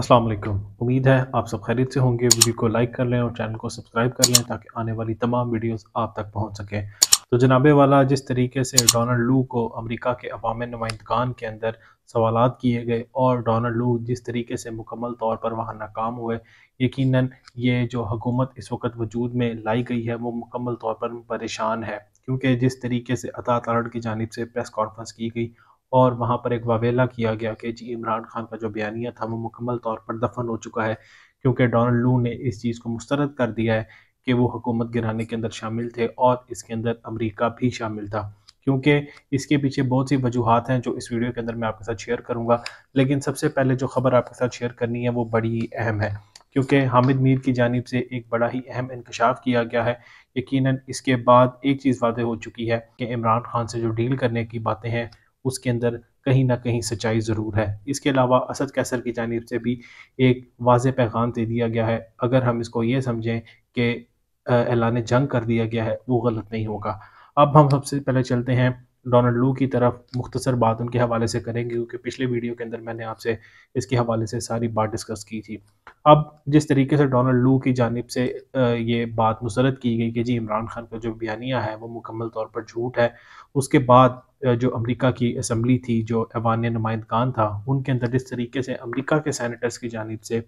अस्सलाम वालेकुम उम्मीद है आप सब खैरियत से होंगे वीडियो को लाइक कर लें और चैनल को सब्सक्राइब कर लें ताकि आने वाली तमाम वीडियोस आप तक पहुंच सकें तो जनाबे वाला जिस तरीके से डोनल्ड लू को अमेरिका के अवाम नुमाइंदान के अंदर सवाल किए गए और डोनाल्ड लू जिस तरीके से मुकम्मल तौर पर वहाँ नाकाम हुए यकीनन ये जो हुकूमत इस वक्त वजूद में लाई गई है वो मुकम्मल तौर पर परेशान है क्योंकि जिस तरीके से अता तारड़ की जानब से प्रेस कॉन्फ्रेंस की गई और वहाँ पर एक वावेला किया गया कि जी इमरान खान का जो बयानिया था वो मुकम्मल तौर पर दफन हो चुका है क्योंकि डोनल्ड लू ने इस चीज़ को मुस्तरद कर दिया है कि वो हुकूमत गिराने के अंदर शामिल थे और इसके अंदर अमरीका भी शामिल था क्योंकि इसके पीछे बहुत सी वजूहत हैं जो इस वीडियो के अंदर मैं आपके साथ शेयर करूँगा लेकिन सबसे पहले जो खबर आपके साथ शेयर करनी है वो बड़ी अहम है क्योंकि हामिद मीर की जानब से एक बड़ा ही अहम इंकशाफ किया गया है यकीनन इसके बाद एक चीज़ वादे हो चुकी है कि इमरान खान से जो डील करने की बातें हैं उसके अंदर कहीं ना कहीं सच्चाई ज़रूर है इसके अलावा असद कैसर की जानब से भी एक वाज पैगाम दे दिया गया है अगर हम इसको ये समझें कि ऐलान जंग कर दिया गया है वो गलत नहीं होगा अब हम सबसे पहले चलते हैं डोनाल्ड लू की तरफ मुख्तसर बात उनके हवाले से करेंगे क्योंकि पिछले वीडियो के अंदर मैंने आपसे इसके हवाले से सारी बात डिस्कस की थी अब जिस तरीके से डोनाल्ड लू की जानब से ये बात मुसरत की गई कि जी इमरान खान का जो बयानिया है वो मुकम्मल तौर पर झूठ है उसके बाद जो अमेरिका की असम्बली थी जो ऐवान नुमाइंदगान था उनके अंदर जिस तरीके से अमेरिका के सैनिटर्स की जानब से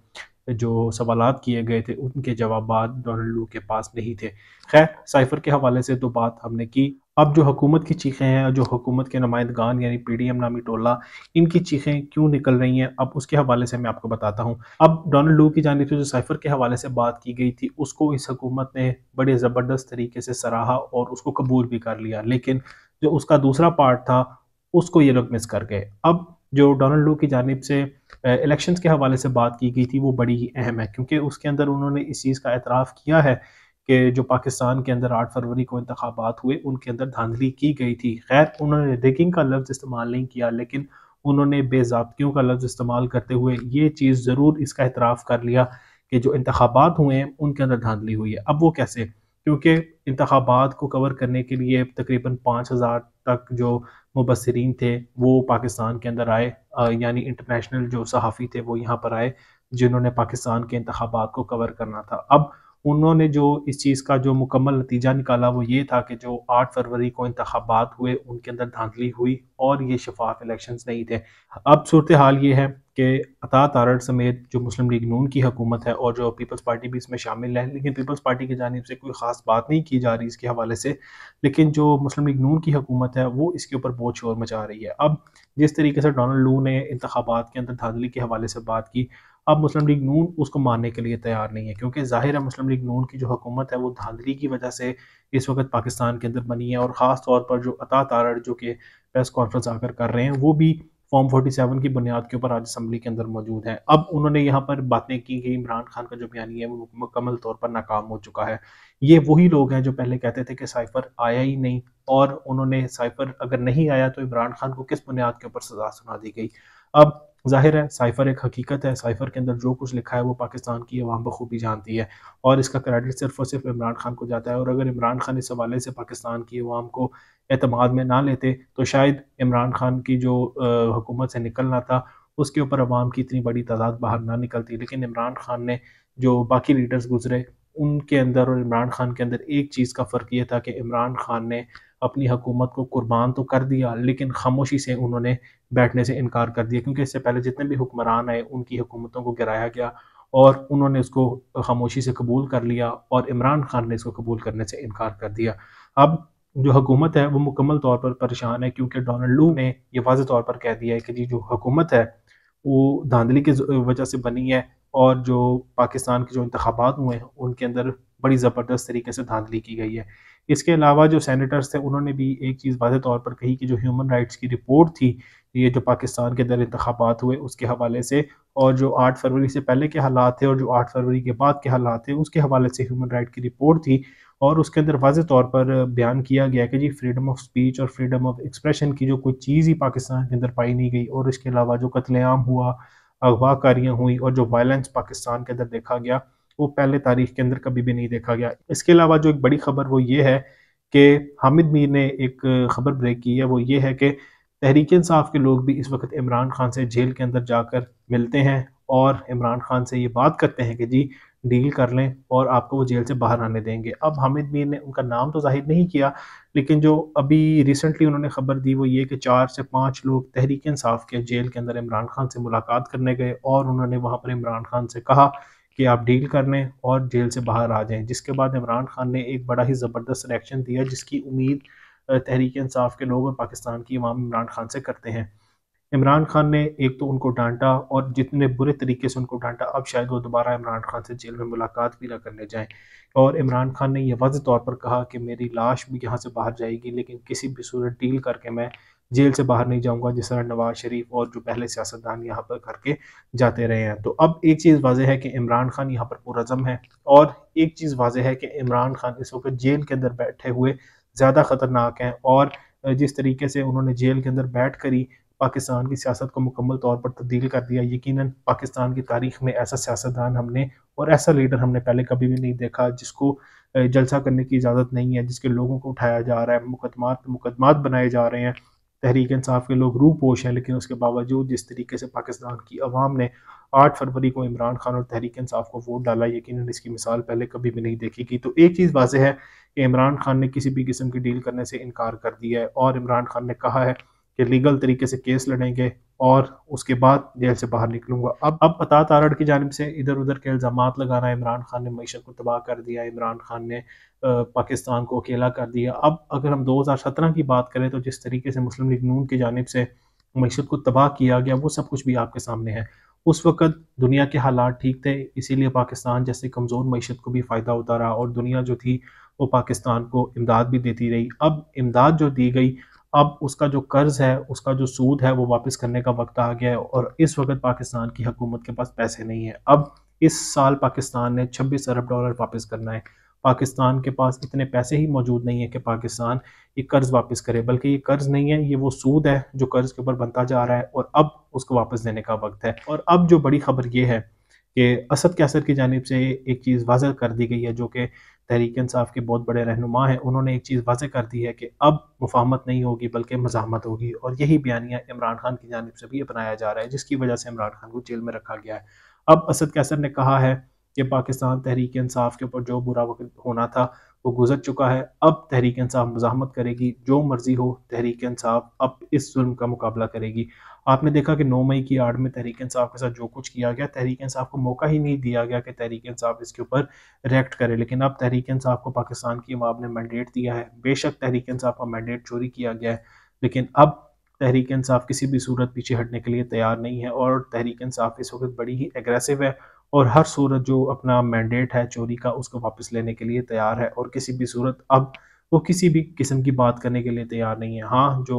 जो सवाल किए गए थे उनके जवाब डोनाल्ड लू के पास नहीं थे खैर साइफर के हवाले से तो बात हमने की अब जो हुकूमत की चीखें हैं जो हुकूमत के नुमाइंदगान यानी पी डी एम नामी टोला इनकी चीखें क्यों निकल रही हैं अब उसके हवाले से मैं आपको बताता हूं अब डोनाल्ड लू की जानब से जो साइफर के हवाले से बात की गई थी उसको इस हकूमत ने बड़े ज़बरदस्त तरीके से सराहा और उसको कबूल भी कर लिया लेकिन जो उसका दूसरा पार्ट था उसको ये लोग मिस कर गए अब जो डोनाल्ड लू की जानब से इलेक्शंस के हवाले से बात की गई थी वो बड़ी ही अहम है क्योंकि उसके अंदर उन्होंने इस चीज़ का एतराफ़ किया है कि जो पाकिस्तान के अंदर आठ फरवरी को इंतबात हुए उनके अंदर धांधली की गई थी खैर उन्होंने रिगिंग का लफ्ज़ इस्तेमाल नहीं किया लेकिन उन्होंने बेजाबतियों का लफ्ज़ इस्तेमाल करते हुए ये चीज़ ज़रूर इसका एतराफ़ कर लिया कि जो इंतबात हुए हैं उनके अंदर धांधली हुई है अब वो कैसे क्योंकि इंतबात को कवर करने के लिए तकरीबन पाँच हज़ार तक जो मुबसरीन थे वो पाकिस्तान के अंदर आए यानी इंटरनेशनल जो सहाफ़ी थे वो यहाँ पर आए जिन्होंने पाकिस्तान के इंतबात को कवर करना था अब उन्होंने जो इस चीज़ का जो मुकम्मल नतीजा निकाला वो ये था कि जो 8 फरवरी को इंतबात हुए उनके अंदर धांधली हुई और ये शफाफ इलेक्शन नहीं थे अब सूरत हाल ये है कि अता तारड़ समेत जो मुस्लिम लीग नून की हुकूमत है और जो पीपल्स पार्टी भी इसमें शामिल है लेकिन पीपल्स पार्टी की जानब से कोई ख़ास बात नहीं की जा रही इसके हवाले से लेकिन जो मुस्लिम लीग नून की हुकूमत है वो इसके ऊपर बहुत शोर मचा रही है अब जिस तरीके से डोनल्ड लू ने इंतबात के अंदर धांधली के हवाले से बात की अब मुस्लिम लीग नून उसको मानने के लिए तैयार नहीं है क्योंकि जाहिर है मुस्लिम लीग नून की जो हुकूमत है वो धांधली की वजह से इस वक्त पाकिस्तान के अंदर बनी है और ख़ास तौर पर जो अता तारड़ जो कि प्रेस कॉन्फ्रेंस आकर कर रहे हैं वो भी फॉर्म 47 की बुनियाद के ऊपर आज असम्बली के अंदर मौजूद है अब उन्होंने यहाँ पर बातें की कि इमरान खान का जो बयानी है वो मुकम्मल तौर पर नाकाम हो चुका है ये वही लोग हैं जो पहले कहते थे कि साइफर आया ही नहीं और उन्होंने साइफर अगर नहीं आया तो इमरान खान को किस बुनियाद के ऊपर सजा सुना दी गई अब जाहिर है साइफर एक हकीकत है साइफर के अंदर जो कुछ लिखा है वो पाकिस्तान की अवाम बखूबी जानती है और इसका क्रेडिट सिर्फ और सिर्फ इमरान खान को जाता है और अगर इमरान खान इस हवाले से पाकिस्तान की अवाम को अतमाद में ना लेते तो शायद इमरान खान की जो हुकूमत से निकलना था उसके ऊपर अवाम की इतनी बड़ी तादाद बाहर ना निकलती लेकिन इमरान खान ने जो बाकी लीडर्स गुजरे उनके अंदर और इमरान खान के अंदर एक चीज़ का फ़र्क ये था कि इमरान खान ने अपनी हुकूमत को कुर्बान तो कर दिया लेकिन खामोशी से उन्होंने बैठने से इनकार कर दिया क्योंकि इससे पहले जितने भी हुक्मरान आए उनकी हुकूमतों को गिराया गया और उन्होंने इसको खामोशी से कबूल कर लिया और इमरान खान ने इसको कबूल करने से इनकार कर दिया अब जो हुकूमत है वो मुकम्मल तौर पर परेशान है क्योंकि डोनल्ड लू ने ये वाज तौर पर कह दिया है कि जी जो हुकूमत है वो धांधली की वजह से बनी है और जो पाकिस्तान के जो इंतबात हुए हैं उनके अंदर बड़ी ज़बरदस्त तरीके से धांधली की गई है इसके अलावा जो सैनिटर्स थे उन्होंने भी एक चीज़ वाजे तौर पर कही कि जो ह्यूमन राइट्स की रिपोर्ट थी ये जो पाकिस्तान के अंदर इंतबात हुए उसके हवाले से और जो 8 फरवरी से पहले के हालात थे और जो 8 फरवरी के बाद के हालात थे उसके हवाले से ह्यूमन राइट की रिपोर्ट थी और उसके अंदर वाज तौर पर बयान किया गया कि जी फ्रीडम ऑफ स्पीच और फ्रीडम ऑफ एक्सप्रेशन की जो कोई चीज़ ही पाकिस्तान के अंदर पाई नहीं गई और इसके अलावा जो कत्लेआम हुआ अगवाकारियाँ हुई और जो वायलेंस पाकिस्तान के अंदर देखा गया वो पहले तारीख के अंदर कभी भी नहीं देखा गया इसके अलावा जो एक बड़ी खबर वो ये है कि हामिद मीर ने एक खबर ब्रेक की है वो ये है कि तहरीक इंसाफ के लोग भी इस वक्त इमरान खान से जेल के अंदर जाकर मिलते हैं और इमरान खान से ये बात करते हैं कि जी डील कर लें और आपको वो जेल से बाहर आने देंगे अब हामिद मीर ने उनका नाम तो जाहिर नहीं किया लेकिन जो अभी रिसेंटली उन्होंने खबर दी वो ये कि चार से पाँच लोग तहरीक इंसाफ के जेल के अंदर इमरान खान से मुलाकात करने गए और उन्होंने वहाँ पर इमरान खान से कहा कि आप डील कर लें और जेल से बाहर आ जाएं जिसके बाद इमरान खान ने एक बड़ा ही ज़बरदस्त रिएक्शन दिया जिसकी उम्मीद तहरीक इंसाफ के लोग और पाकिस्तान की इमाम इमरान खान से करते हैं इमरान खान ने एक तो उनको डांटा और जितने बुरे तरीके से उनको डांटा अब शायद वो दोबारा इमरान खान से जेल में मुलाकात भी ना करने जाएं और इमरान खान ने यह वाज तौर पर कहा कि मेरी लाश भी यहाँ से बाहर जाएगी लेकिन किसी भी सूरत डील करके मैं जेल से बाहर नहीं जाऊंगा जिस तरह नवाज शरीफ और जो पहले सियासतदान यहाँ पर करके जाते रहे हैं तो अब एक चीज़ वाजह है कि इमरान खान यहाँ पर पुरजम है और एक चीज़ वाजह है कि इमरान खान इस वक्त जेल के अंदर बैठे हुए ज़्यादा ख़तरनाक हैं और जिस तरीके से उन्होंने जेल के अंदर बैठ कर ही पाकिस्तान की सियासत को मुकम्मल तौर पर तब्दील कर दिया यकीनन पाकिस्तान की तारीख में ऐसा सियासतदान हमने और ऐसा लीडर हमने पहले कभी भी नहीं देखा जिसको जलसा करने की इजाज़त नहीं है जिसके लोगों को उठाया जा रहा है मुकदमात मुकदमात बनाए जा रहे हैं तहरीक इंसाफ के लोग रूपोश हैं लेकिन उसके बावजूद जिस तरीके से पाकिस्तान की आवाम ने आठ फरवरी को इमरान खान और तहरीक इंसाफ को वोट डाला यकीन इसकी मिसाल पहले कभी भी नहीं देखी गई तो एक चीज़ वाजह है कि इमरान खान ने किसी भी किस्म की डील करने से इनकार कर दिया है और इमरान खान ने कहा है कि लीगल तरीके से केस लड़ेंगे और उसके बाद जेल से बाहर निकलूंगा अब अब अता तारड़ की जानब से इधर उधर के इल्ज़ाम लगाना इमरान खान ने मीशत को तबाह कर दिया इमरान खान ने पाकिस्तान को अकेला कर दिया अब अगर हम दो हज़ार सत्रह की बात करें तो जिस तरीके से मुस्लिम लीग नून की जानब से मीशत को तबाह किया गया वो सब कुछ भी आपके सामने है उस वक्त दुनिया के हालात ठीक थे इसीलिए पाकिस्तान जैसे कमज़ोर मीशत को भी फ़ायदा उतारा और दुनिया जो थी वो पाकिस्तान को इमदाद भी देती रही अब इमदाद जो दी गई अब उसका जो कर्ज है उसका जो सूद है वो वापस करने का वक्त आ गया है और इस वक्त पाकिस्तान की हकूमत के पास पैसे नहीं है अब इस साल पाकिस्तान ने 26 अरब डॉलर वापस करना है पाकिस्तान के पास इतने पैसे ही मौजूद नहीं है कि पाकिस्तान ये कर्ज़ वापस करे बल्कि ये कर्ज़ नहीं है ये वो सूद है जो कर्ज़ के ऊपर बनता जा रहा है और अब उसको वापस देने का वक्त है और अब जो बड़ी खबर ये है कि असद कैसर की जानब से एक चीज़ वाजह कर दी गई है जो कि तहरीक इंसाफ के बहुत बड़े रहनुमा हैं उन्होंने एक चीज़ वाजह कर दी है कि अब मुफाहमत नहीं होगी बल्कि मजामत होगी और यही बयानिया इमरान खान की जानब से भी अपनाया जा रहा है जिसकी वजह से इमरान खान को जेल में रखा गया है अब असद कैसर ने कहा है कि पाकिस्तान तहरीक इंसाफ के ऊपर जो बुरा वक्त होना था वो गुजर चुका है अब तहरीक इंसाफ मजामत करेगी जो मर्जी हो तहरीक इंसाफ अब इस जुल्म का मुकाबला करेगी आपने देखा कि 9 मई की आड़ में तहरीक इंसाफ के साथ जो कुछ किया गया तहरीक इंसाफ को मौका ही नहीं दिया गया कि तहरीक इंसाफ इसके ऊपर रिएक्ट करे लेकिन अब तहरीक इंसाफ को पाकिस्तान की अवाम ने मैंडेट दिया है बेशक तहरीक इंसाफ का मैंडेट चोरी किया गया है लेकिन अब तहरीक इंसाफ किसी भी सूरत पीछे हटने के लिए तैयार नहीं है और तहरीक इंसाफ इस वक्त बड़ी ही एग्रेसिव है और हर सूरत जो अपना मैंडेट है चोरी का उसको वापस लेने के लिए तैयार है और किसी भी सूरत अब वो किसी भी किस्म की बात करने के लिए तैयार नहीं है हाँ जो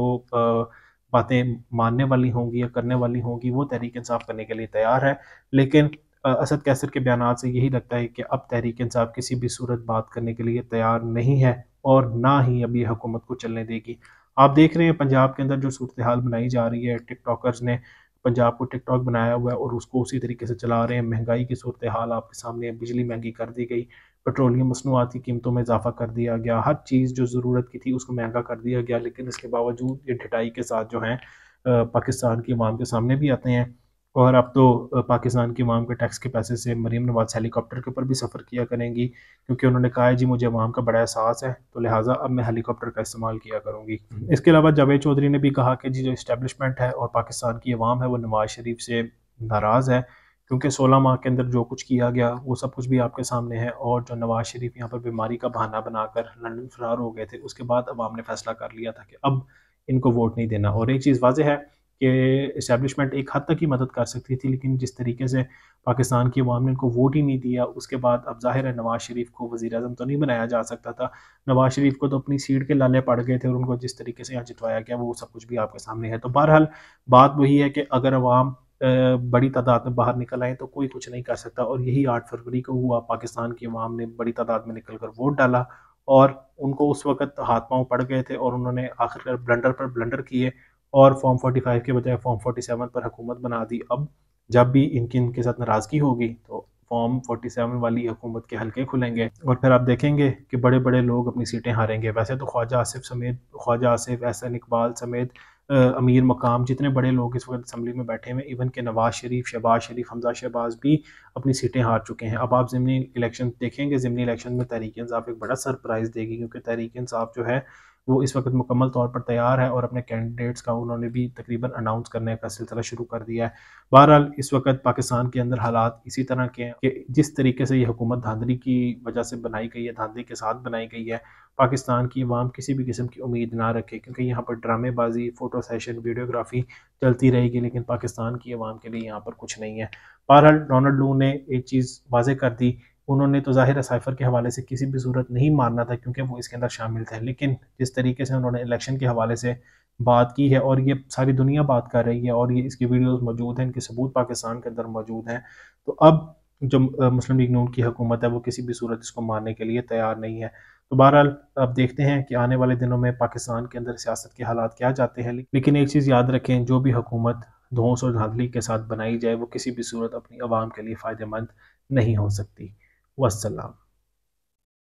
बातें मानने वाली होंगी या करने वाली होंगी वो तहरीक इंसाफ करने के लिए तैयार है लेकिन असद कैसर के बयान से यही लगता है कि अब तहरीक इंसाफ किसी भी सूरत बात करने के लिए तैयार नहीं है और ना ही अब ये हुकूमत को चलने देगी आप देख रहे हैं पंजाब के अंदर जो सूरत हाल बनाई जा रही है टिकटॉकर्स ने पंजाब को टिकटॉक बनाया हुआ है और उसको उसी तरीके से चला रहे हैं महंगाई की सूरत हाल आपके सामने बिजली महंगी कर दी गई पेट्रोलियम मसनूआत की कीमतों में इजाफा कर दिया गया हर चीज़ जो ज़रूरत की थी उसको महंगा कर दिया गया लेकिन इसके बावजूद ये ढिटाई के साथ जो है पाकिस्तान की अवाम के सामने भी आते हैं और अब तो पाकिस्तान की वाम के टैक्स के पैसे से मरीम नवाज हेलीकॉप्टर के ऊपर भी सफ़र किया करेंगी क्योंकि उन्होंने कहा है जी मुझे वाम का बड़ा एहसास है तो लिहाजा अब मैं हेलीकॉप्टर का इस्तेमाल किया करूँगी हम्म। इसके अलावा जावेद चौधरी ने भी कहा कि जी जो इस्टेबलिशमेंट है और पाकिस्तान की अवाम है वो नवाज शरीफ से नाराज़ है क्योंकि 16 माह के अंदर जो कुछ किया गया वो सब कुछ भी आपके सामने है और जो नवाज शरीफ यहाँ पर बीमारी का बहाना बनाकर लंदन फरार हो गए थे उसके बाद अवाम ने फैसला कर लिया था कि अब इनको वोट नहीं देना और एक चीज़ वाजह है के इस्टेबलिशमेंट एक हद तक ही मदद कर सकती थी लेकिन जिस तरीके से पाकिस्तान की अवाम ने उनको वोट ही नहीं दिया उसके बाद अब जाहिर है नवाज़ शरीफ को वज़ी अजम तो नहीं बनाया जा सकता था नवाज़ शरीफ को तो अपनी सीट के लाले पड़ गए थे और उनको जिस तरीके से यहाँ जितवाया गया वो सब कुछ भी आपके सामने है तो बहरहाल बात वही है कि अगर अवाम बड़ी तादाद में बाहर निकल आए तो कोई कुछ नहीं कर सकता और यही आठ फरवरी को हुआ पाकिस्तान की अवाम ने बड़ी तादाद में निकल कर वोट डाला और उनको उस वक्त हाथ पाँव पड़ गए थे और उन्होंने आखिरकार ब्लंडर पर ब्लंडर किए और फॉर्म 45 के बजाय फॉर्म 47 पर हुकूमत बना दी अब जब भी इनकी इनके साथ नाराज़गी होगी तो फॉर्म 47 वाली हुकूमत के हल्के खुलेंगे और फिर आप देखेंगे कि बड़े बड़े लोग अपनी सीटें हारेंगे वैसे तो ख्वाजा आसिफ समेत ख्वाजा आसिफ एहसन इकबाल समेत आ, अमीर मकाम जितने बड़े लोग इस वक्त असम्बली में बैठे हुए इवन के नवाज शरीफ शहबाज शरीफ हमजा शहबाज भी अपनी सीटें हार चुके हैं अब आप ज़मनी इलेक्शन देखेंगे ज़मनी इलेक्शन में तहरीक इंसाफ एक बड़ा सरप्राइज़ देगी क्योंकि तहरीक इंसाफ जो है वो इस वक्त मुकम्मल तौर पर तैयार है और अपने कैंडिडेट्स का उन्होंने भी तकरीबन अनाउंस करने का सिलसिला शुरू कर दिया है बहरहाल इस वक्त पाकिस्तान के अंदर हालात इसी तरह के हैं कि जिस तरीके से ये हुकूमत धांधली की वजह से बनाई गई है धांधली के साथ बनाई गई है पाकिस्तान की अवाम किसी भी किस्म की उम्मीद ना रखे क्योंकि यहाँ पर ड्रामेबाजी फ़ोटो सेशन वीडियोग्राफी चलती रहेगी लेकिन पाकिस्तान की अवाम के लिए यहाँ पर कुछ नहीं है बहरहाल डोनाल्ड लू ने एक चीज़ वाजे कर दी उन्होंने तो ज़ाहिर है साइफर के हवाले से किसी भी सूरत नहीं मानना था क्योंकि वो इसके अंदर शामिल थे लेकिन जिस तरीके से उन्होंने इलेक्शन के हवाले से बात की है और ये सारी दुनिया बात कर रही है और ये इसकी वीडियोस मौजूद हैं इनके सबूत पाकिस्तान के अंदर मौजूद हैं तो अब जो मुस्लिम लीग नून की हुकूमत है वो किसी भी सूरत इसको मानने के लिए तैयार नहीं है तो बहरहाल अब देखते हैं कि आने वाले दिनों में पाकिस्तान के अंदर सियासत के हालात क्या जाते हैं लेकिन एक चीज़ याद रखें जो भी हुकूमत धोस और धांधली के साथ बनाई जाए वो किसी भी सूरत अपनी आवाम के लिए फ़ायदेमंद नहीं हो सकती والسلام。